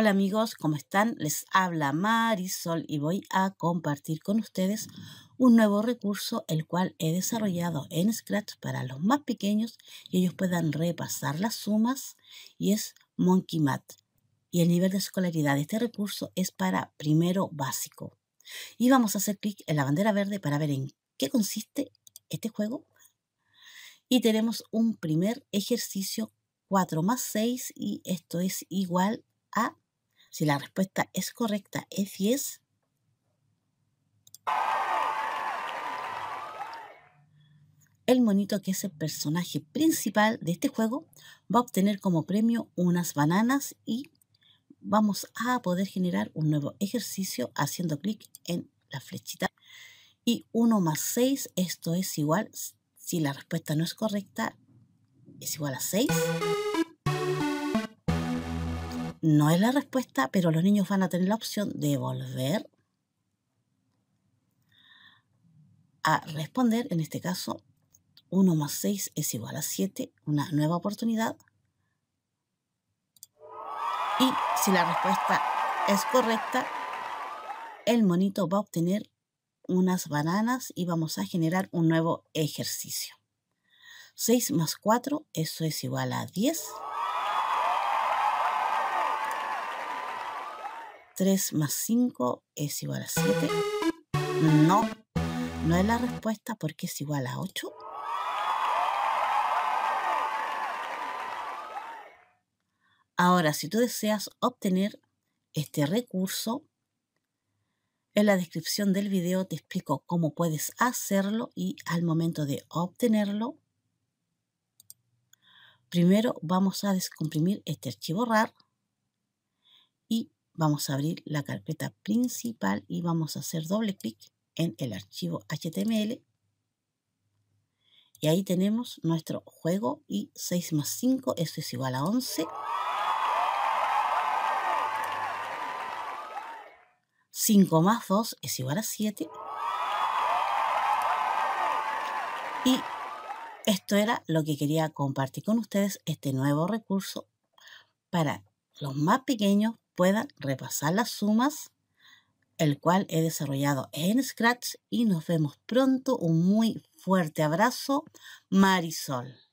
Hola amigos, ¿cómo están? Les habla Marisol y voy a compartir con ustedes un nuevo recurso el cual he desarrollado en Scratch para los más pequeños y ellos puedan repasar las sumas y es Monkey Math. Y el nivel de escolaridad de este recurso es para primero básico. Y vamos a hacer clic en la bandera verde para ver en qué consiste este juego. Y tenemos un primer ejercicio 4 más 6 y esto es igual a si la respuesta es correcta, es 10, El monito, que es el personaje principal de este juego, va a obtener como premio unas bananas y vamos a poder generar un nuevo ejercicio haciendo clic en la flechita. Y 1 más 6, esto es igual, si la respuesta no es correcta, es igual a 6 no es la respuesta, pero los niños van a tener la opción de volver a responder, en este caso, 1 más 6 es igual a 7, una nueva oportunidad. Y si la respuesta es correcta, el monito va a obtener unas bananas y vamos a generar un nuevo ejercicio. 6 más 4, eso es igual a 10. 3 más 5 es igual a 7. No, no es la respuesta porque es igual a 8. Ahora, si tú deseas obtener este recurso, en la descripción del video te explico cómo puedes hacerlo y al momento de obtenerlo, primero vamos a descomprimir este archivo RAR. Vamos a abrir la carpeta principal y vamos a hacer doble clic en el archivo HTML. Y ahí tenemos nuestro juego y 6 más 5, eso es igual a 11. ¿5 más 2 es igual a 7? Y esto era lo que quería compartir con ustedes, este nuevo recurso para los más pequeños, puedan repasar las sumas, el cual he desarrollado en Scratch y nos vemos pronto. Un muy fuerte abrazo, Marisol.